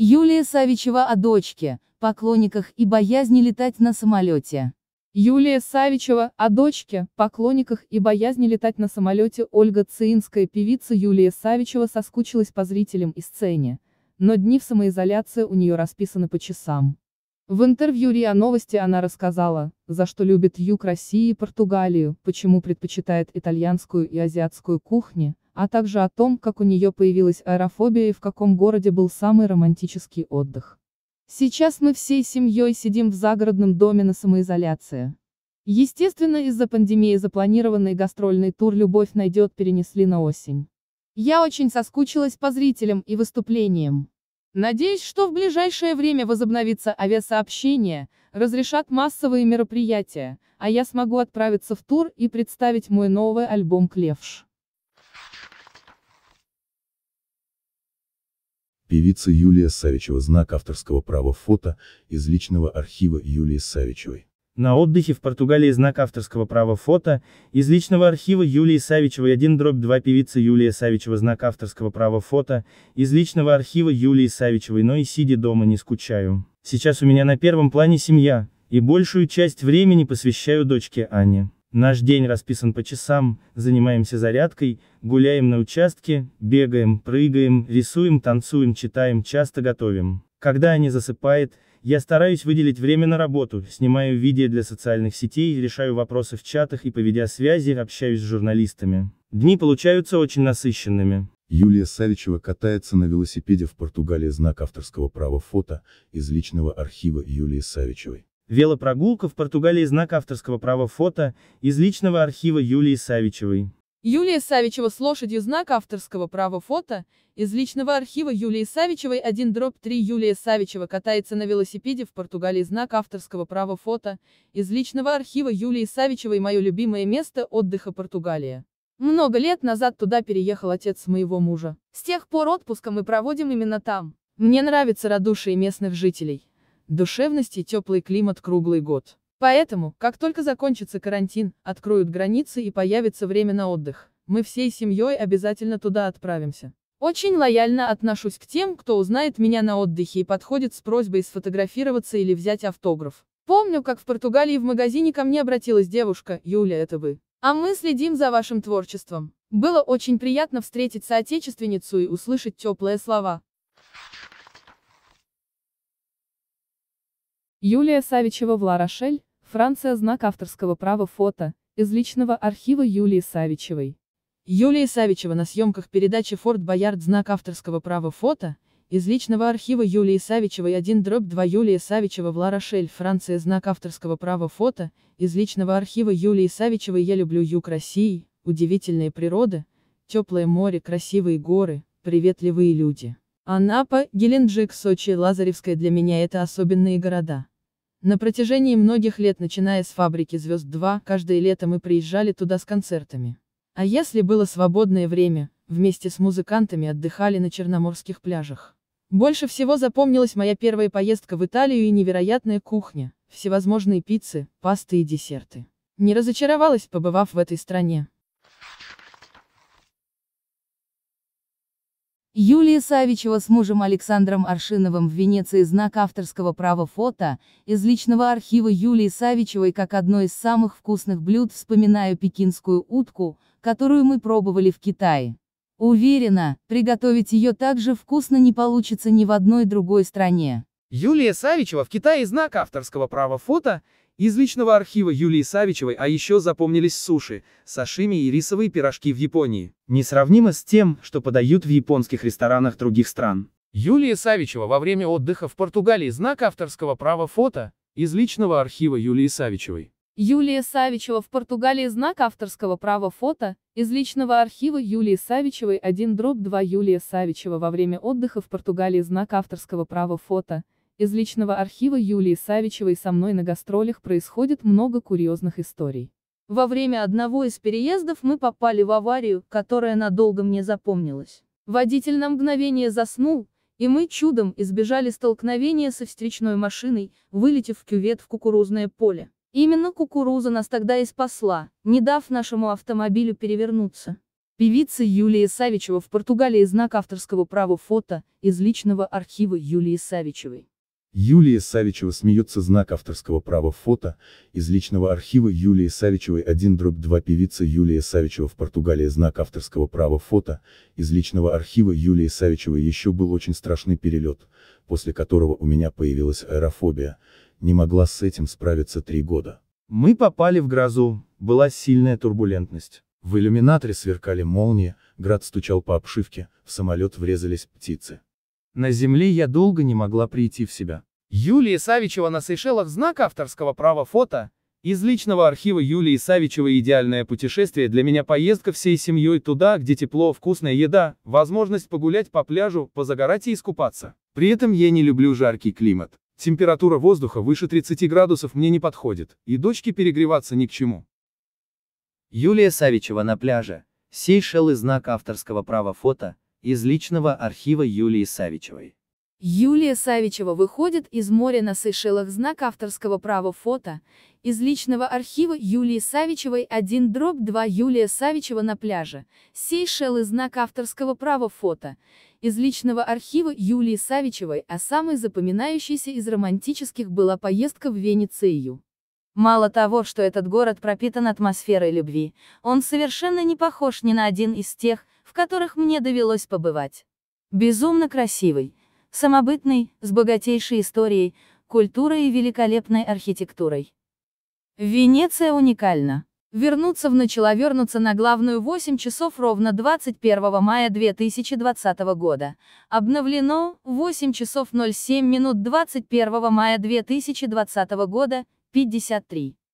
Юлия Савичева о дочке, поклонниках и боязни летать на самолете. Юлия Савичева, о дочке, поклонниках и боязни летать на самолете Ольга Циинская певица Юлия Савичева соскучилась по зрителям и сцене, но дни в самоизоляции у нее расписаны по часам. В интервью РИА Новости она рассказала, за что любит юг России и Португалию, почему предпочитает итальянскую и азиатскую кухни, а также о том, как у нее появилась аэрофобия и в каком городе был самый романтический отдых. Сейчас мы всей семьей сидим в загородном доме на самоизоляции. Естественно, из-за пандемии запланированный гастрольный тур «Любовь найдет» перенесли на осень. Я очень соскучилась по зрителям и выступлениям. Надеюсь, что в ближайшее время возобновится авиасообщение, разрешат массовые мероприятия, а я смогу отправиться в тур и представить мой новый альбом «Клевш». Певица Юлия Савичева знак авторского права фото, из личного архива Юлии Савичевой. На отдыхе в Португалии знак авторского права фото, из личного архива Юлии Савичевой 1 дробь 2 певица Юлия Савичева знак авторского права фото, из личного архива Юлии Савичевой, но и сиди дома не скучаю. Сейчас у меня на первом плане семья, и большую часть времени посвящаю дочке Ане. Наш день расписан по часам, занимаемся зарядкой, гуляем на участке, бегаем, прыгаем, рисуем, танцуем, читаем, часто готовим. Когда они засыпают, я стараюсь выделить время на работу, снимаю видео для социальных сетей, решаю вопросы в чатах и по видеосвязи общаюсь с журналистами. Дни получаются очень насыщенными. Юлия Савичева катается на велосипеде в Португалии знак авторского права фото, из личного архива Юлии Савичевой. Велопрогулка в Португалии знак авторского права фото, из личного архива Юлии Савичевой. Юлия Савичева с лошадью знак авторского права фото, из личного архива Юлии Савичевой 1 дробь 3 Юлия Савичева катается на велосипеде в Португалии знак авторского права фото, из личного архива Юлии Савичевой мое любимое место отдыха Португалия. Много лет назад туда переехал отец моего мужа. С тех пор отпуска мы проводим именно там. Мне нравится радушие местных жителей душевность и теплый климат круглый год. Поэтому, как только закончится карантин, откроют границы и появится время на отдых, мы всей семьей обязательно туда отправимся. Очень лояльно отношусь к тем, кто узнает меня на отдыхе и подходит с просьбой сфотографироваться или взять автограф. Помню, как в Португалии в магазине ко мне обратилась девушка, Юля, это вы. А мы следим за вашим творчеством. Было очень приятно встретить соотечественницу и услышать теплые слова. Юлия Савичева в Ла-Рошель, Франция Знак авторского права фото, из личного архива Юлии Савичевой. Юлия Савичева на съемках передачи «Форт Боярд. Знак авторского права фото» из личного архива Юлии Савичевой 1 дробь 2 Юлия Савичева в Ларошель, Франция Знак авторского права фото, из личного архива Юлии Савичевой Я люблю юг России, удивительные природы, теплое море, красивые горы, приветливые люди. Анапа, Геленджик, Сочи и Лазаревская для меня это особенные города. На протяжении многих лет, начиная с фабрики «Звезд-2», каждое лето мы приезжали туда с концертами. А если было свободное время, вместе с музыкантами отдыхали на черноморских пляжах. Больше всего запомнилась моя первая поездка в Италию и невероятная кухня, всевозможные пиццы, пасты и десерты. Не разочаровалась, побывав в этой стране. Юлия Савичева с мужем Александром Аршиновым в Венеции знак авторского права фото, из личного архива Юлии Савичевой как одно из самых вкусных блюд вспоминаю пекинскую утку, которую мы пробовали в Китае. Уверена, приготовить ее так же вкусно не получится ни в одной другой стране. Юлия Савичева в Китае знак авторского права фото, из личного архива Юлии Савичевой, а еще запомнились суши, сашими и рисовые пирожки в Японии. Несравнимо с тем, что подают в японских ресторанах других стран. Юлия Савичева во время отдыха в Португалии знак авторского права фото из личного архива Юлии Савичевой. Юлия Савичева в Португалии знак авторского права фото из личного архива Юлии Савичевой 1 дробь 2 Юлия Савичева во время отдыха в Португалии знак авторского права фото из личного архива Юлии Савичевой со мной на гастролях происходит много курьезных историй. Во время одного из переездов мы попали в аварию, которая надолго мне запомнилась. Водитель на мгновение заснул, и мы чудом избежали столкновения со встречной машиной, вылетев в кювет в кукурузное поле. Именно кукуруза нас тогда и спасла, не дав нашему автомобилю перевернуться. Певица Юлия Савичева в Португалии знак авторского права фото из личного архива Юлии Савичевой. Юлия Савичева смеется знак авторского права фото, из личного архива Юлии Савичевой 1-2 певица Юлия Савичева в Португалии знак авторского права фото, из личного архива Юлии Савичевой еще был очень страшный перелет, после которого у меня появилась аэрофобия, не могла с этим справиться три года. Мы попали в грозу, была сильная турбулентность. В иллюминаторе сверкали молнии, град стучал по обшивке, в самолет врезались птицы. На земле я долго не могла прийти в себя. Юлия Савичева на Сейшелах знак авторского права фото. Из личного архива Юлии Савичевой идеальное путешествие для меня поездка всей семьей туда, где тепло, вкусная еда, возможность погулять по пляжу, позагорать и искупаться. При этом я не люблю жаркий климат. Температура воздуха выше 30 градусов мне не подходит, и дочке перегреваться ни к чему. Юлия Савичева на пляже. Сейшелы знак авторского права фото. Из личного архива Юлии Савичевой. Юлия Савичева выходит из моря на Сейшелах знак авторского права фото, из личного архива Юлии Савичевой 1 дробь 2 Юлия Савичева на пляже, Сейшелы знак авторского права фото, из личного архива Юлии Савичевой, а самой запоминающейся из романтических была поездка в Венецию. Мало того, что этот город пропитан атмосферой любви, он совершенно не похож ни на один из тех, в которых мне довелось побывать. Безумно красивый, самобытный, с богатейшей историей, культурой и великолепной архитектурой. Венеция уникальна. Вернуться в начала вернуться на главную 8 часов ровно 21 мая 2020 года. Обновлено 8 часов 07 минут 21 мая 2020 года, 53.